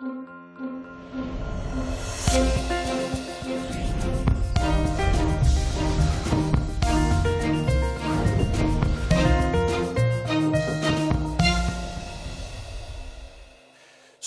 Thank you.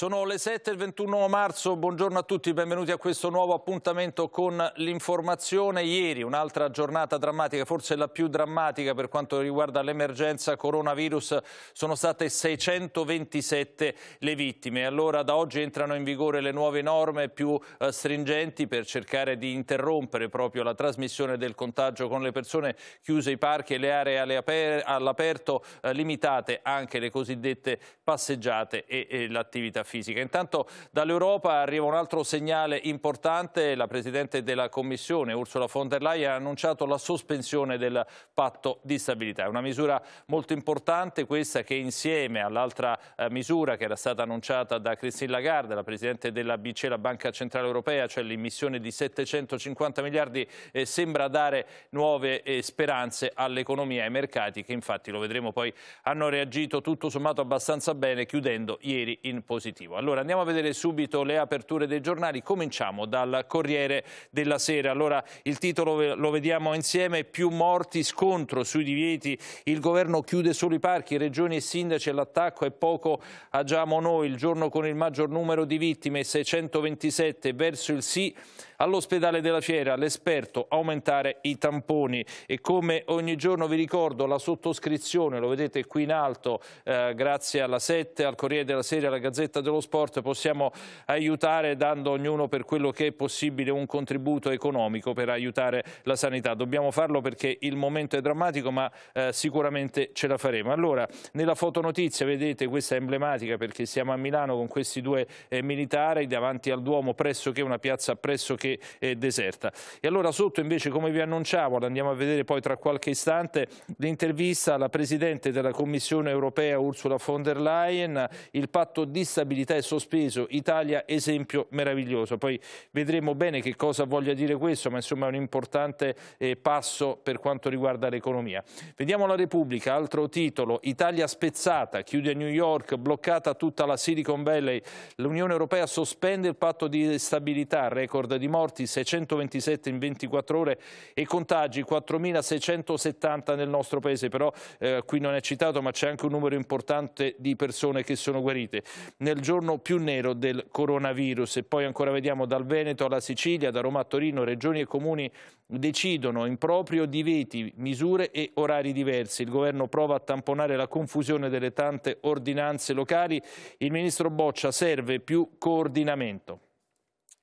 Sono le 7 e il 21 marzo, buongiorno a tutti, benvenuti a questo nuovo appuntamento con l'informazione. Ieri un'altra giornata drammatica, forse la più drammatica per quanto riguarda l'emergenza coronavirus, sono state 627 le vittime. Allora da oggi entrano in vigore le nuove norme più eh, stringenti per cercare di interrompere proprio la trasmissione del contagio con le persone chiuse i parchi e le aree all'aperto, eh, limitate anche le cosiddette passeggiate e l'attività fisica fisica. Intanto dall'Europa arriva un altro segnale importante, la Presidente della Commissione Ursula von der Leyen ha annunciato la sospensione del patto di stabilità, è una misura molto importante questa che insieme all'altra eh, misura che era stata annunciata da Christine Lagarde, la Presidente della BCE, la Banca Centrale Europea, cioè l'immissione di 750 miliardi, eh, sembra dare nuove eh, speranze all'economia e ai mercati che infatti lo vedremo poi hanno reagito tutto sommato abbastanza bene chiudendo ieri in positivo operativo. Allora andiamo a vedere subito le aperture dei giornali, cominciamo dal Corriere della Sera. Allora il titolo lo vediamo insieme, più morti, scontro sui divieti, il governo chiude solo i parchi, regioni e sindaci, l'attacco è poco, agiamo noi, il giorno con il maggior numero di vittime, 627 verso il sì, all'ospedale della Fiera l'esperto aumentare i tamponi e come ogni giorno vi ricordo la sottoscrizione, lo vedete qui in alto, eh, grazie alla 7, al Corriere della Sera, alla Gazzetta dello sport possiamo aiutare dando ognuno per quello che è possibile un contributo economico per aiutare la sanità. Dobbiamo farlo perché il momento è drammatico ma eh, sicuramente ce la faremo. Allora, nella fotonotizia vedete questa è emblematica perché siamo a Milano con questi due eh, militari davanti al Duomo pressoché una piazza pressoché eh, deserta. E allora sotto invece come vi annunciavo, andiamo a vedere poi tra qualche istante, l'intervista alla Presidente della Commissione europea Ursula von der Leyen, il patto di stabilità stabilità e sospeso, Italia esempio meraviglioso. Poi vedremo bene che cosa voglia dire questo, ma insomma è un importante eh, passo per quanto riguarda l'economia. Vediamo la Repubblica, altro titolo, Italia spezzata, chiude a New York, bloccata tutta la Silicon Valley, l'Unione Europea sospende il patto di stabilità, record di morti 627 in 24 ore e contagi 4.670 nel nostro paese, però eh, qui non è citato ma c'è anche un numero importante di persone che sono guarite. Nel giorno più nero del coronavirus. E poi ancora vediamo dal Veneto alla Sicilia, da Roma a Torino, regioni e comuni decidono in proprio divieti, misure e orari diversi. Il governo prova a tamponare la confusione delle tante ordinanze locali. Il ministro Boccia serve più coordinamento.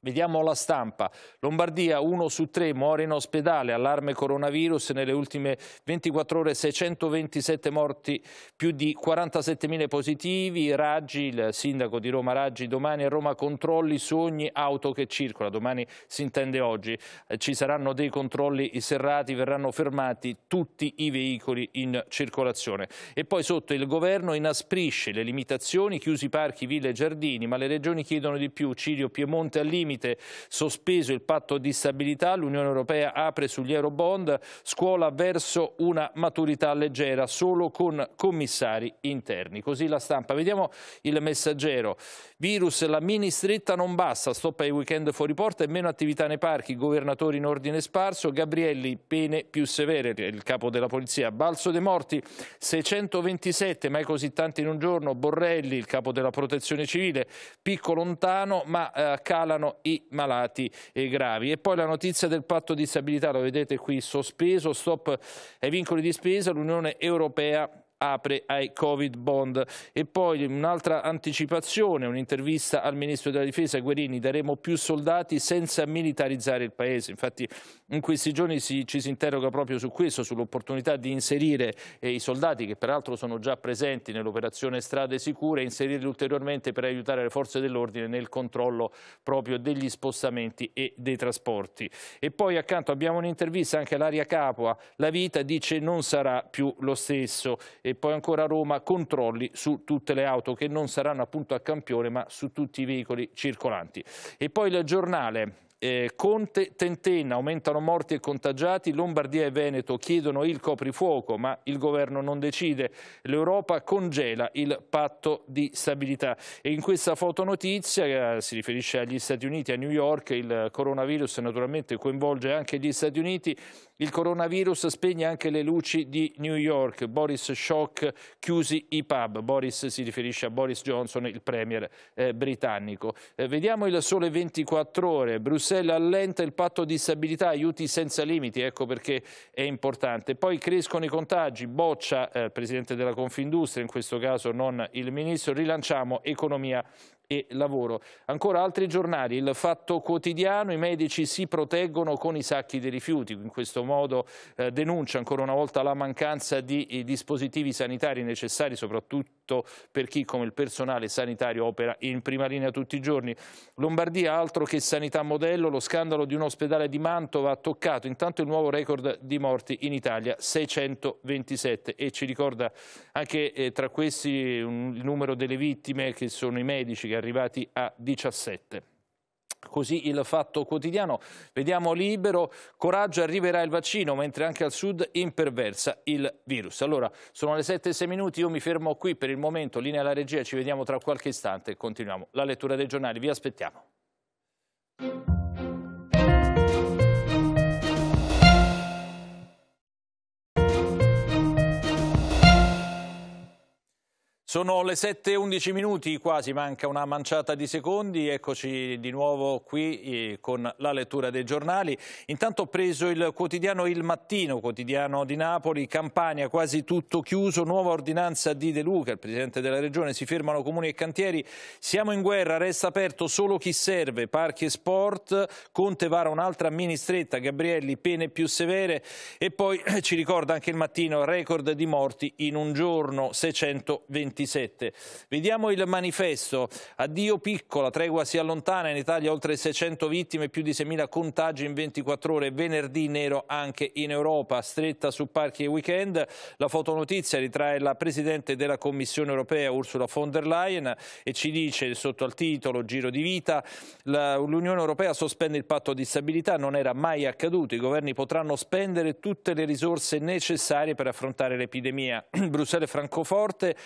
Vediamo la stampa. Lombardia uno su tre, muore in ospedale, allarme coronavirus, nelle ultime 24 ore 627 morti, più di 47.000 positivi. Raggi, il sindaco di Roma Raggi, domani a Roma controlli su ogni auto che circola, domani si intende oggi. Eh, ci saranno dei controlli serrati, verranno fermati tutti i veicoli in circolazione. E poi sotto il governo inasprisce le limitazioni, chiusi parchi, ville e giardini, ma le regioni chiedono di più. Cirio Piemonte al limite sospeso il patto di stabilità, l'Unione Europea apre sugli euro bond, scuola verso una maturità leggera solo con commissari interni. Così la stampa. Vediamo il messaggero. Virus, la mini stretta non basta, stop ai weekend fuori porta e meno attività nei parchi, governatori in ordine sparso, Gabrielli pene più severe, il capo della polizia, balzo dei morti 627, mai così tanti in un giorno, Borrelli, il capo della protezione civile, picco lontano ma eh, calano i malati gravi. E poi la notizia del patto di stabilità, lo vedete qui sospeso, stop ai vincoli di spesa, l'Unione Europea apre ai Covid bond. E poi un'altra anticipazione, un'intervista al Ministro della Difesa Guerini, daremo più soldati senza militarizzare il Paese. Infatti in questi giorni si, ci si interroga proprio su questo, sull'opportunità di inserire eh, i soldati che peraltro sono già presenti nell'operazione Strade Sicure, inserirli ulteriormente per aiutare le forze dell'ordine nel controllo proprio degli spostamenti e dei trasporti. E poi accanto abbiamo un'intervista anche all'aria Capua, la vita dice non sarà più lo stesso. Eh, e poi ancora a Roma controlli su tutte le auto che non saranno appunto a campione ma su tutti i veicoli circolanti. E poi il giornale eh, Conte tentenna, aumentano morti e contagiati, Lombardia e Veneto chiedono il coprifuoco ma il governo non decide, l'Europa congela il patto di stabilità e in questa fotonotizia eh, si riferisce agli Stati Uniti, a New York, il coronavirus naturalmente coinvolge anche gli Stati Uniti il coronavirus spegne anche le luci di New York. Boris Shock chiusi i pub. Boris si riferisce a Boris Johnson, il premier eh, britannico. Eh, vediamo il sole 24 ore. Bruxelles allenta il patto di stabilità, aiuti senza limiti, ecco perché è importante. Poi crescono i contagi, boccia il eh, presidente della Confindustria, in questo caso non il ministro, rilanciamo economia e lavoro. Ancora altri giornali, il fatto quotidiano, i medici si proteggono con i sacchi dei rifiuti, in questo modo eh, denuncia ancora una volta la mancanza di eh, dispositivi sanitari necessari soprattutto per chi come il personale sanitario opera in prima linea tutti i giorni. Lombardia altro che sanità modello, lo scandalo di un ospedale di Mantova ha toccato intanto il nuovo record di morti in Italia, 627 e ci ricorda anche eh, tra questi un, il numero delle vittime che sono i medici che arrivati a 17. Così il fatto quotidiano. Vediamo libero, coraggio, arriverà il vaccino, mentre anche al sud imperversa il virus. Allora, sono le 7 e 6 minuti, io mi fermo qui per il momento, linea alla regia, ci vediamo tra qualche istante, continuiamo la lettura dei giornali, vi aspettiamo. Sono le 7.11 minuti, quasi manca una manciata di secondi, eccoci di nuovo qui eh, con la lettura dei giornali. Intanto ho preso il quotidiano Il Mattino, quotidiano di Napoli, Campania, quasi tutto chiuso, nuova ordinanza di De Luca, il Presidente della Regione, si fermano comuni e cantieri, siamo in guerra, resta aperto solo chi serve, parchi e sport, Conte vara un'altra mini stretta, Gabrielli pene più severe e poi eh, ci ricorda anche il mattino record di morti in un giorno, 620. 27. Vediamo il manifesto. Addio piccola, tregua si allontana, in Italia oltre 600 vittime, più di 6.000 contagi in 24 ore, venerdì nero anche in Europa, stretta su parchi e weekend. La fotonotizia ritrae la Presidente della Commissione europea Ursula von der Leyen e ci dice sotto al titolo Giro di vita, l'Unione europea sospende il patto di stabilità, non era mai accaduto, i governi potranno spendere tutte le risorse necessarie per affrontare l'epidemia. Bruxelles e Francoforte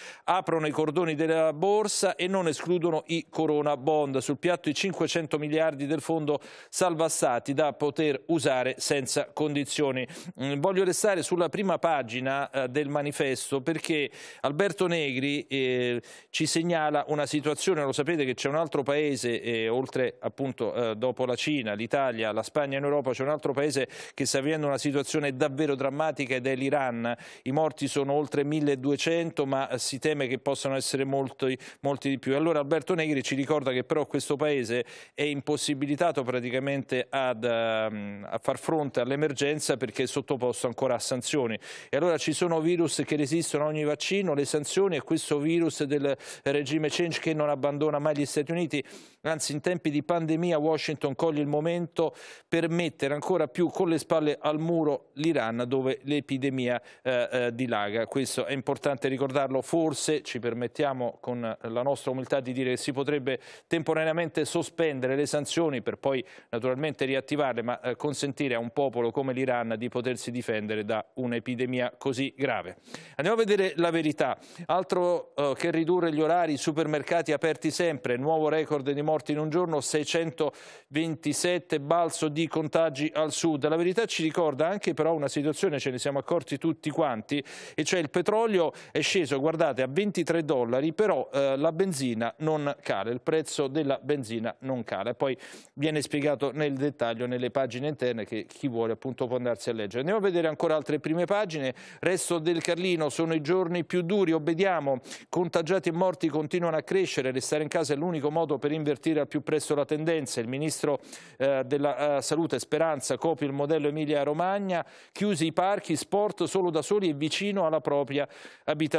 aprono i cordoni della borsa e non escludono i corona bond. Sul piatto i 500 miliardi del fondo salva stati da poter usare senza condizioni. Mm, voglio restare sulla prima pagina eh, del manifesto perché Alberto Negri eh, ci segnala una situazione, lo sapete che c'è un altro paese, eh, oltre appunto dopo la Cina, l'Italia, la Spagna in Europa, c'è un altro paese che sta vivendo una situazione davvero drammatica ed è l'Iran. I morti sono oltre 1200 ma si teme che che possono essere molti, molti di più. Allora Alberto Negri ci ricorda che però questo Paese è impossibilitato praticamente ad, ehm, a far fronte all'emergenza perché è sottoposto ancora a sanzioni. E allora ci sono virus che resistono a ogni vaccino, le sanzioni e questo virus del regime change che non abbandona mai gli Stati Uniti, anzi in tempi di pandemia Washington coglie il momento per mettere ancora più con le spalle al muro l'Iran dove l'epidemia eh, eh, dilaga. Questo è importante ricordarlo, forse ci permettiamo con la nostra umiltà di dire che si potrebbe temporaneamente sospendere le sanzioni per poi naturalmente riattivarle, ma eh, consentire a un popolo come l'Iran di potersi difendere da un'epidemia così grave. Andiamo a vedere la verità. Altro eh, che ridurre gli orari, supermercati aperti sempre, nuovo record di morti in un giorno, 627 balzo di contagi al sud. La verità ci ricorda anche però una situazione, ce ne siamo accorti tutti quanti, e cioè il petrolio è sceso, guardate, a 20 23 dollari, però eh, la benzina non cala, il prezzo della benzina non cala. Poi viene spiegato nel dettaglio nelle pagine interne che chi vuole appunto può andarsi a leggere. Andiamo a vedere ancora altre prime pagine. Resto del Carlino, sono i giorni più duri, obbediamo. Contagiati e morti continuano a crescere, restare in casa è l'unico modo per invertire al più presto la tendenza. Il ministro eh, della eh, Salute Speranza copia il modello Emilia-Romagna, chiusi i parchi, sport solo da soli e vicino alla propria abitazione.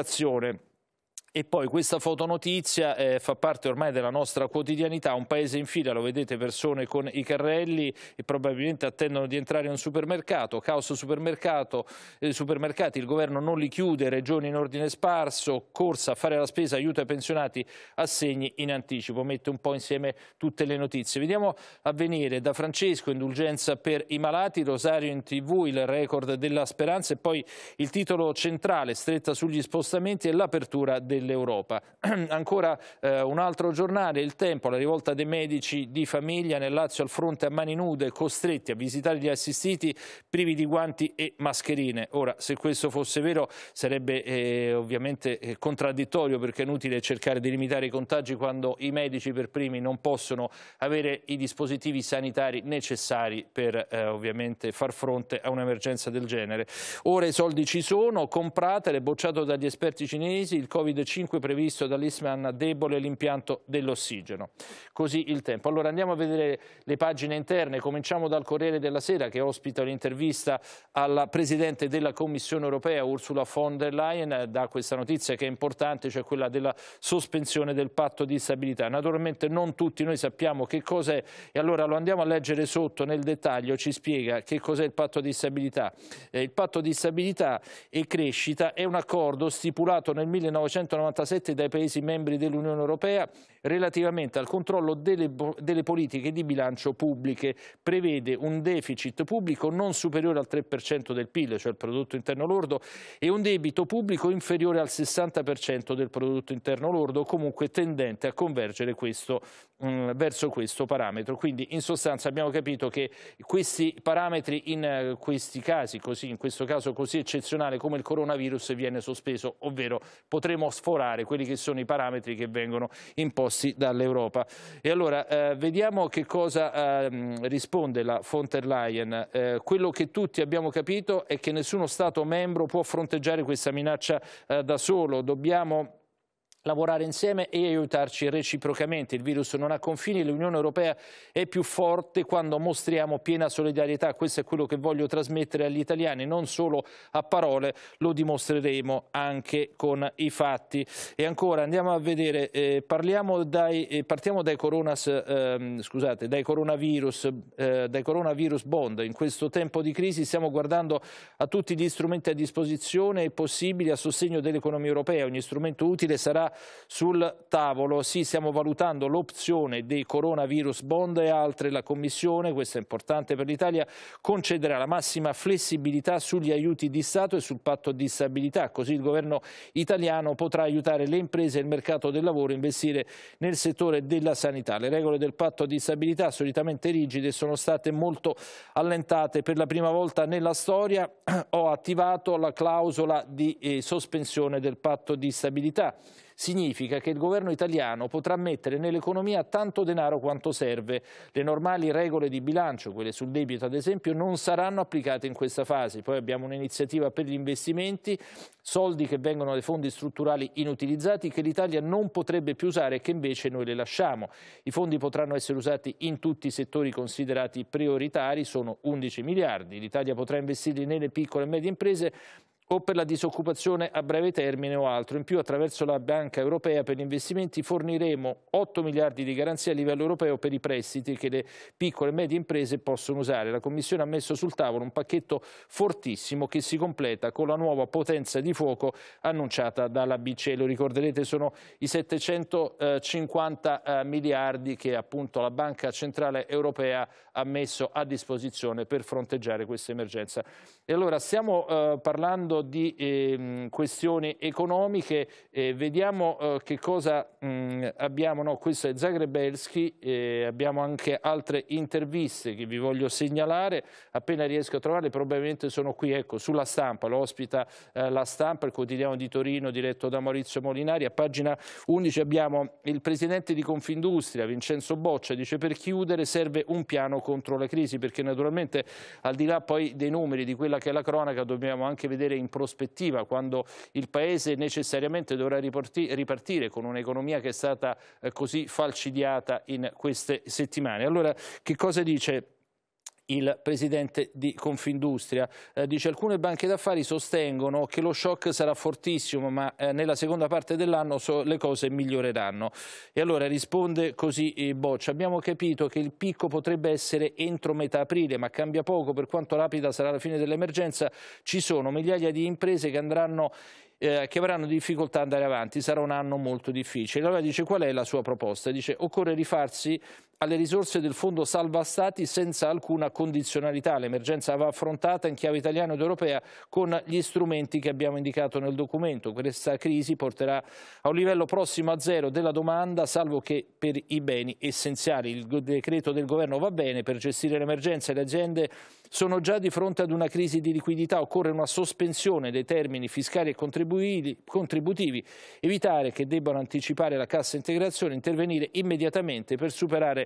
E poi questa fotonotizia eh, fa parte ormai della nostra quotidianità, un paese in fila, lo vedete persone con i carrelli e probabilmente attendono di entrare in un supermercato, caos supermercato, eh, supermercati, il governo non li chiude, regioni in ordine sparso, corsa a fare la spesa, aiuto ai pensionati, assegni in anticipo, mette un po' insieme tutte le notizie. Vediamo a venire da Francesco, indulgenza per i malati, Rosario in tv, il record della speranza e poi il titolo centrale stretta sugli spostamenti e l'apertura del dell'Europa. Ancora eh, un altro giornale, Il Tempo, la rivolta dei medici di famiglia nel Lazio al fronte a mani nude, costretti a visitare gli assistiti privi di guanti e mascherine. Ora, se questo fosse vero sarebbe eh, ovviamente eh, contraddittorio perché è inutile cercare di limitare i contagi quando i medici per primi non possono avere i dispositivi sanitari necessari per eh, ovviamente far fronte a un'emergenza del genere. Ora i soldi ci sono, compratele, bocciato dagli esperti cinesi, il Covid ci 2025 previsto dall'ISMAN debole l'impianto dell'ossigeno. Così il tempo. Allora andiamo a vedere le pagine interne, cominciamo dal Corriere della Sera che ospita l'intervista alla Presidente della Commissione Europea Ursula von der Leyen da questa notizia che è importante, cioè quella della sospensione del patto di stabilità. Naturalmente non tutti noi sappiamo che cos'è e allora lo andiamo a leggere sotto nel dettaglio, ci spiega che cos'è il patto di stabilità. Eh, il patto di stabilità e crescita è un accordo stipulato nel 1990 1997 dai Paesi membri dell'Unione Europea relativamente al controllo delle, delle, politiche di bilancio pubbliche. Prevede un deficit pubblico non superiore al 3% del PIL, cioè il prodotto interno lordo, e un debito pubblico inferiore al 60% del prodotto interno lordo, comunque tendente a convergere questo, mh, mm, verso questo parametro. Quindi in sostanza abbiamo capito che questi parametri in eh, questi casi, così, in questo caso così eccezionale come il coronavirus, viene sospeso, ovvero potremo sforare quelli che sono i parametri che vengono imposti dall'Europa. E allora eh, vediamo che cosa eh, risponde la von der Leyen. Eh, quello che tutti abbiamo capito è che nessuno Stato membro può fronteggiare questa minaccia eh, da solo. Dobbiamo lavorare insieme e aiutarci reciprocamente. Il virus non ha confini, l'Unione Europea è più forte quando mostriamo piena solidarietà. Questo è quello che voglio trasmettere agli italiani, non solo a parole, lo dimostreremo anche con i fatti. E ancora andiamo a vedere, eh, dai, eh, partiamo dai, coronas, eh, scusate, dai, coronavirus, eh, dai coronavirus bond. In questo tempo di crisi stiamo guardando a tutti gli strumenti a disposizione e possibili a sostegno dell'economia europea. Ogni strumento utile sarà sul tavolo. Sì, stiamo valutando l'opzione dei coronavirus bond e altre. La Commissione, questo è importante per l'Italia, concederà la massima flessibilità sugli aiuti di Stato e sul patto di stabilità. Così il governo italiano potrà aiutare le imprese e il mercato del lavoro a investire nel settore della sanità. Le regole del patto di stabilità, solitamente rigide, sono state molto allentate. Per la prima volta nella storia ho attivato la clausola di eh, sospensione del patto di stabilità significa che il governo italiano potrà mettere nell'economia tanto denaro quanto serve. Le normali regole di bilancio, quelle sul debito ad esempio, non saranno applicate in questa fase. Poi abbiamo un'iniziativa per gli investimenti, soldi che vengono dai fondi strutturali inutilizzati che l'Italia non potrebbe più usare e che invece noi le lasciamo. I fondi potranno essere usati in tutti i settori considerati prioritari, sono 11 miliardi. L'Italia potrà investirli nelle piccole e medie imprese o per la disoccupazione a breve termine o altro. In più, attraverso la Banca Europea per gli investimenti, forniremo 8 miliardi di garanzie a livello europeo per i prestiti che le piccole e medie imprese possono usare. La Commissione ha messo sul tavolo un pacchetto fortissimo che si completa con la nuova potenza di fuoco annunciata dalla BCE. Lo ricorderete, sono i 750 eh, miliardi che appunto la Banca Centrale Europea ha messo a disposizione per fronteggiare questa emergenza. E allora, stiamo eh, parlando parlando di eh, questioni economiche, eh, vediamo eh, che cosa mh, mm, abbiamo, no, questo è Zagrebelski, abbiamo anche altre interviste che vi voglio segnalare, appena riesco a trovarle probabilmente sono qui, ecco, sulla stampa, lo ospita eh, la stampa, il quotidiano di Torino diretto da Maurizio Molinari, a pagina 11 abbiamo il presidente di Confindustria, Vincenzo Boccia, dice per chiudere serve un piano contro la crisi, perché naturalmente al di là poi dei numeri, di quella che è la cronaca, dobbiamo anche vedere in in prospettiva, quando il Paese necessariamente dovrà ripartire con un'economia che è stata eh, così falcidiata in queste settimane. Allora, che cosa dice il presidente di Confindustria. Eh, dice alcune banche d'affari sostengono che lo shock sarà fortissimo ma eh, nella seconda parte dell'anno so, le cose miglioreranno. E allora risponde così eh, Boccia, abbiamo capito che il picco potrebbe essere entro metà aprile ma cambia poco per quanto rapida sarà la fine dell'emergenza, ci sono migliaia di imprese che andranno eh, che avranno difficoltà ad andare avanti, sarà un anno molto difficile. Allora dice qual è la sua proposta? Dice occorre rifarsi alle risorse del Fondo Salva Stati senza alcuna condizionalità. L'emergenza va affrontata in chiave italiana ed europea con gli strumenti che abbiamo indicato nel documento. Questa crisi porterà a un livello prossimo a zero della domanda, salvo che per i beni essenziali. Il decreto del governo va bene per gestire l'emergenza. Le aziende sono già di fronte ad una crisi di liquidità. Occorre una sospensione dei termini fiscali e contributivi, evitare che debbano anticipare la cassa integrazione, intervenire immediatamente per superare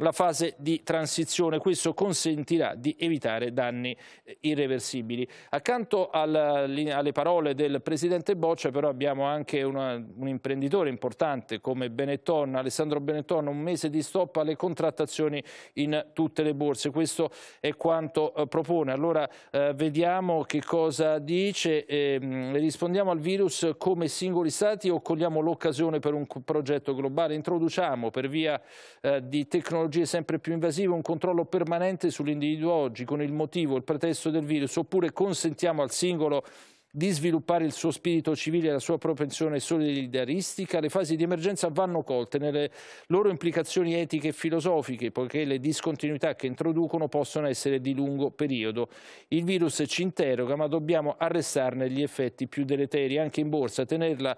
la fase di transizione. Questo consentirà di evitare danni eh, irreversibili. Accanto alle parole del Presidente Boccia però abbiamo anche una, un imprenditore importante come Benetton, Alessandro Benetton, un mese di stop alle contrattazioni in tutte le borse. Questo è quanto eh, propone. Allora eh, vediamo che cosa dice. Eh, rispondiamo al virus come singoli stati o cogliamo l'occasione per un progetto globale? Introduciamo per via eh, di tecnologia tecnologie sempre più invasive un controllo permanente sull'individuo oggi con il motivo, il pretesto del virus, oppure consentiamo al singolo di sviluppare il suo spirito civile e la sua propensione solidaristica, le fasi di emergenza vanno colte nelle loro implicazioni etiche e filosofiche, poiché le discontinuità che introducono possono essere di lungo periodo. Il virus ci interroga, ma dobbiamo arrestarne gli effetti più deleteri, anche in borsa, tenerla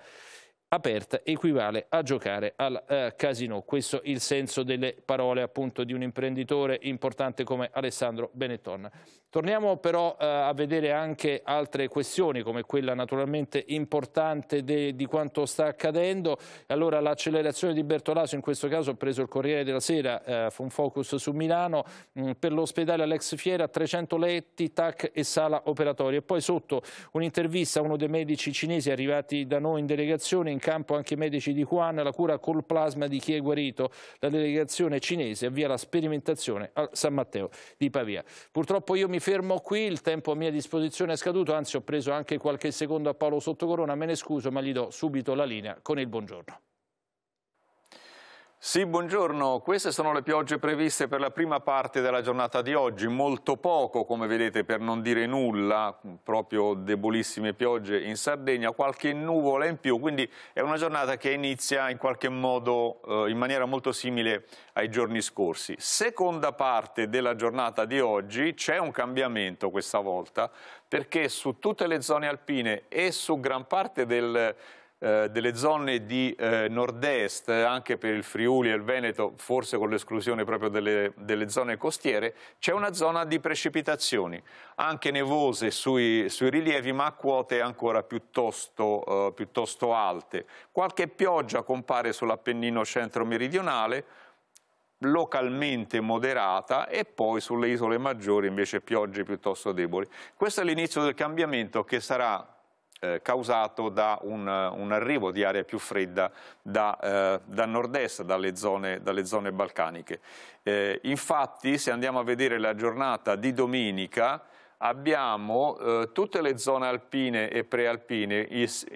aperta equivale a giocare al eh, casino. Questo è il senso delle parole appunto di un imprenditore importante come Alessandro Benetton. Torniamo però eh, a vedere anche altre questioni come quella naturalmente importante de, di quanto sta accadendo. Allora l'accelerazione di Bertolaso in questo caso ha preso il Corriere della Sera, eh, fu un focus su Milano, mh, mm, per l'ospedale Alex Fiera 300 letti, TAC e sala operatoria. E poi sotto un'intervista a uno dei medici cinesi arrivati da noi in delegazione, in campo anche i medici di Wuhan, la cura col plasma di chi è guarito. La delegazione cinese avvia la sperimentazione a San Matteo di Pavia. Purtroppo io mi fermo qui, il tempo a mia disposizione è scaduto, anzi ho preso anche qualche secondo a Paolo Sottocorona, me ne scuso ma gli do subito la linea con il buongiorno. Sì, buongiorno. Queste sono le piogge previste per la prima parte della giornata di oggi. Molto poco, come vedete, per non dire nulla, proprio debolissime piogge in Sardegna, qualche nuvola in più, quindi è una giornata che inizia in qualche modo eh, in maniera molto simile ai giorni scorsi. Seconda parte della giornata di oggi c'è un cambiamento questa volta, perché su tutte le zone alpine e su gran parte del eh, delle zone di eh, nord-est, anche per il Friuli e il Veneto, forse con l'esclusione proprio delle, delle zone costiere, c'è una zona di precipitazioni, anche nevose sui, sui rilievi, ma a quote ancora piuttosto, eh, piuttosto alte. Qualche pioggia compare sull'Appennino centro-meridionale, localmente moderata e poi sulle isole maggiori invece piogge piuttosto deboli. Questo è l'inizio del cambiamento che sarà eh, causato da un, eh, un, arrivo di aria più fredda da, eh, da nord-est, dalle, dalle zone, balcaniche. Eh, infatti, se andiamo a vedere la giornata di domenica, abbiamo eh, tutte le zone alpine e prealpine,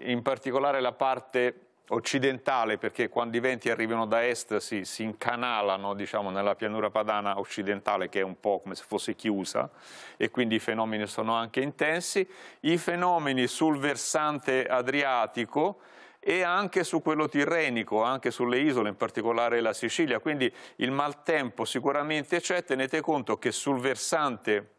in particolare la parte occidentale perché quando i venti arrivano da est si, si incanalano diciamo, nella pianura padana occidentale che è un po' come se fosse chiusa e quindi i fenomeni sono anche intensi, i fenomeni sul versante adriatico e anche su quello tirrenico, anche sulle isole, in particolare la Sicilia, quindi il maltempo sicuramente c'è, tenete conto che sul versante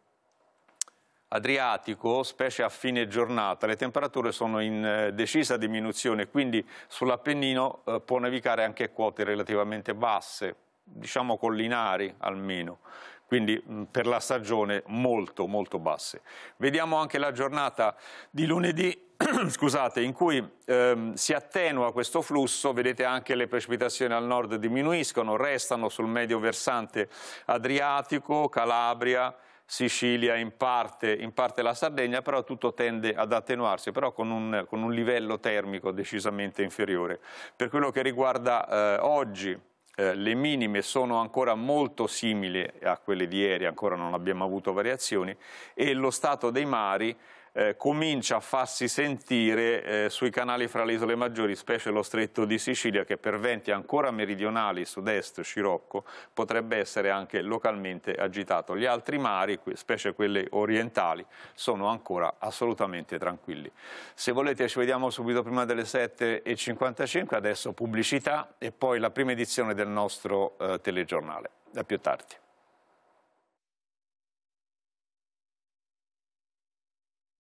Adriatico, specie a fine giornata, le temperature sono in eh, decisa diminuzione, quindi sull'Appennino eh, può nevicare anche quote relativamente basse, diciamo collinari almeno, quindi mm, per la stagione molto molto basse. Vediamo anche la giornata di lunedì scusate, in cui ehm, si attenua questo flusso, vedete anche le precipitazioni al nord diminuiscono, restano sul medio versante adriatico, Calabria, Sicilia, in parte, in parte, la Sardegna, però tutto tende ad attenuarsi, però con un, con un livello termico decisamente inferiore. Per quello che riguarda eh, oggi, eh, le minime sono ancora molto simili a quelle di ieri, ancora non abbiamo avuto variazioni, e lo stato dei mari eh, comincia a farsi sentire eh, sui canali fra le isole maggiori, specie lo stretto di Sicilia, che per venti ancora meridionali, sud-est, scirocco, potrebbe essere anche localmente agitato. Gli altri mari, specie quelli orientali, sono ancora assolutamente tranquilli. Se volete ci vediamo subito prima delle 7.55, adesso pubblicità e poi la prima edizione del nostro eh, telegiornale. A più tardi.